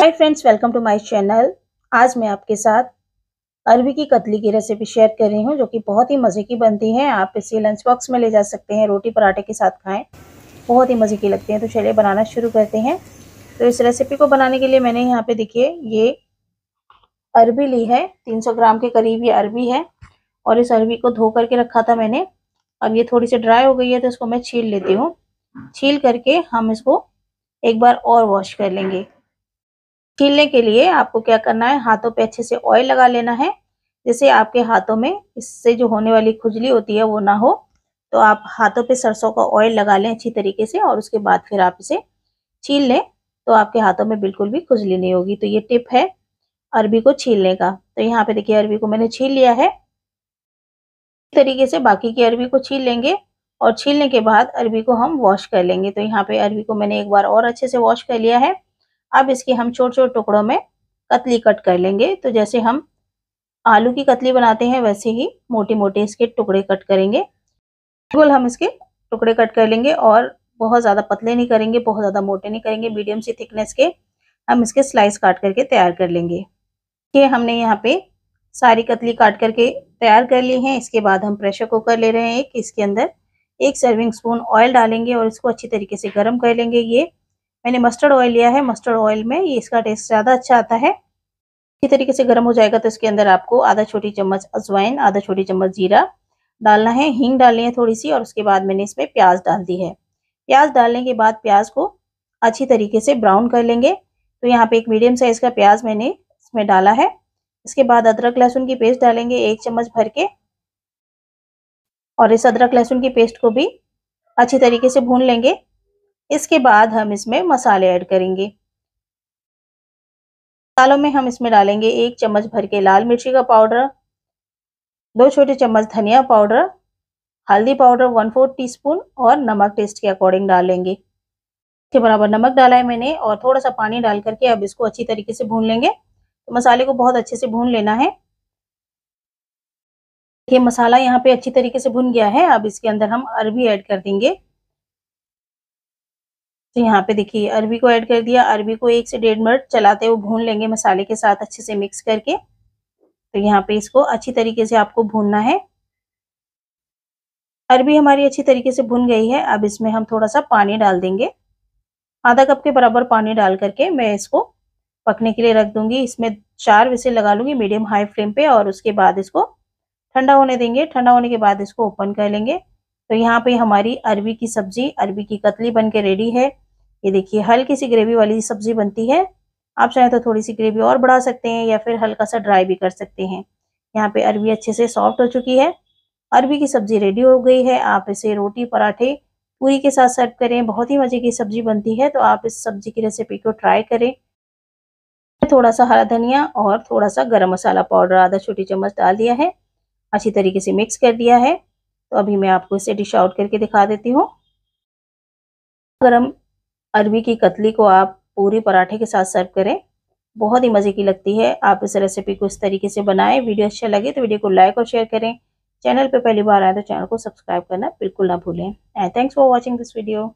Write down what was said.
hi friends welcome to my channel आज मैं आपके साथ अरबी की कतली की रेसिपी शेयर कर रही हूँ जो कि बहुत ही मज़े की बनती है आप इसे लंच बॉक्स में ले जा सकते हैं रोटी पराठे के साथ खाएं बहुत ही मज़े की लगती है तो चलिए बनाना शुरू करते हैं तो इस रेसिपी को बनाने के लिए मैंने यहाँ पे देखिए ये अरबी ली है तीन ग्राम के करीब ये अरबी है और इस अरबी को धो करके रखा था मैंने अब ये थोड़ी सी ड्राई हो गई है तो इसको मैं छील लेती हूँ छील करके हम इसको एक बार और वॉश कर लेंगे छीलने के लिए आपको क्या करना है हाथों पे अच्छे से ऑयल लगा लेना है जैसे आपके हाथों में इससे जो होने वाली खुजली होती है वो ना हो तो आप हाथों पे सरसों का ऑयल लगा लें अच्छी तरीके से और उसके बाद फिर आप इसे छील लें तो आपके हाथों में बिल्कुल भी खुजली नहीं होगी तो ये टिप है अरबी को छीलने का तो यहाँ पे देखिए अरबी को मैंने छील लिया है तरीके से बाकी की अरबी को छील लेंगे और छीलने के बाद अरबी को हम वॉश कर लेंगे तो यहाँ पे अरबी को मैंने एक बार और अच्छे से वॉश कर लिया है अब इसके हम छोटे छोटे टुकड़ों में कतली कट कर लेंगे तो जैसे हम आलू की कतली बनाते हैं वैसे ही मोटे मोटे इसके टुकड़े कट करेंगे बिल्कुल हम इसके टुकड़े कट कर लेंगे और बहुत ज़्यादा पतले नहीं करेंगे बहुत ज़्यादा मोटे नहीं करेंगे मीडियम सी थिकनेस के हम इसके स्लाइस काट करके तैयार कर लेंगे ये हमने यहाँ पे सारी कतली काट करके तैयार कर ली है इसके बाद हम प्रेशर कुकर ले रहे हैं एक इसके अंदर एक सर्विंग स्पून ऑयल डालेंगे और इसको अच्छी तरीके से गर्म कर लेंगे ये मैंने मस्टर्ड ऑयल लिया है मस्टर्ड ऑयल में ये इसका टेस्ट ज़्यादा अच्छा आता है इसी तरीके से गर्म हो जाएगा तो इसके अंदर आपको आधा छोटी चम्मच अजवाइन आधा छोटी चम्मच जीरा डालना है हींग डालनी है थोड़ी सी और उसके बाद मैंने इसमें प्याज डाल दी है प्याज डालने के बाद प्याज को अच्छी तरीके से ब्राउन कर लेंगे तो यहाँ पे एक मीडियम साइज़ का प्याज मैंने इसमें डाला है इसके बाद अदरक लहसुन की पेस्ट डालेंगे एक चम्मच भर के और इस अदरक लहसुन की पेस्ट को भी अच्छी तरीके से भून लेंगे इसके बाद हम इसमें मसाले ऐड करेंगे मसालों में हम इसमें डालेंगे एक चम्मच भर के लाल मिर्ची का पाउडर दो छोटे चम्मच धनिया पाउडर हल्दी पाउडर वन फोर्थ टी और नमक टेस्ट के अकॉर्डिंग डालेंगे इसके बराबर नमक डाला है मैंने और थोड़ा सा पानी डाल करके अब इसको अच्छी तरीके से भून लेंगे तो मसाले को बहुत अच्छे से भून लेना है ये मसाला यहाँ पे अच्छी तरीके से भुन गया है अब इसके अंदर हम अरबी ऐड कर देंगे तो यहाँ पे देखिए अरबी को ऐड कर दिया अरबी को एक से डेढ़ मिनट चलाते हुए भून लेंगे मसाले के साथ अच्छे से मिक्स करके तो यहाँ पे इसको अच्छी तरीके से आपको भूनना है अरबी हमारी अच्छी तरीके से भुन गई है अब इसमें हम थोड़ा सा पानी डाल देंगे आधा कप के बराबर पानी डाल करके मैं इसको पकने के लिए रख दूंगी इसमें चार विसे लगा लूंगी मीडियम हाई फ्लेम पे और उसके बाद इसको ठंडा होने देंगे ठंडा होने के बाद इसको ओपन कर लेंगे तो यहाँ पे हमारी अरबी की सब्जी अरबी की कतली बन के रेडी है ये देखिए हल्की सी ग्रेवी वाली सब्जी बनती है आप चाहें तो थोड़ी सी ग्रेवी और बढ़ा सकते हैं या फिर हल्का सा ड्राई भी कर सकते हैं यहाँ पे अरबी अच्छे से सॉफ्ट हो चुकी है अरबी की सब्जी रेडी हो गई है आप इसे रोटी पराठे पूरी के साथ सर्व करें बहुत ही मज़े की सब्जी बनती है तो आप इस सब्जी की रेसिपी को ट्राई करें थोड़ा सा हरा धनिया और थोड़ा सा गरम मसाला पाउडर आधा छोटी चम्मच डाल दिया है अच्छी तरीके से मिक्स कर दिया है तो अभी मैं आपको इसे डिश आउट करके दिखा देती हूँ गरम अरबी की कतली को आप पूरी पराठे के साथ सर्व करें बहुत ही मज़े की लगती है आप इस रेसिपी को इस तरीके से बनाएं वीडियो अच्छा लगे तो वीडियो को लाइक और शेयर करें चैनल पर पहली बार आए तो चैनल को सब्सक्राइब करना बिल्कुल ना भूलें and thanks for watching this video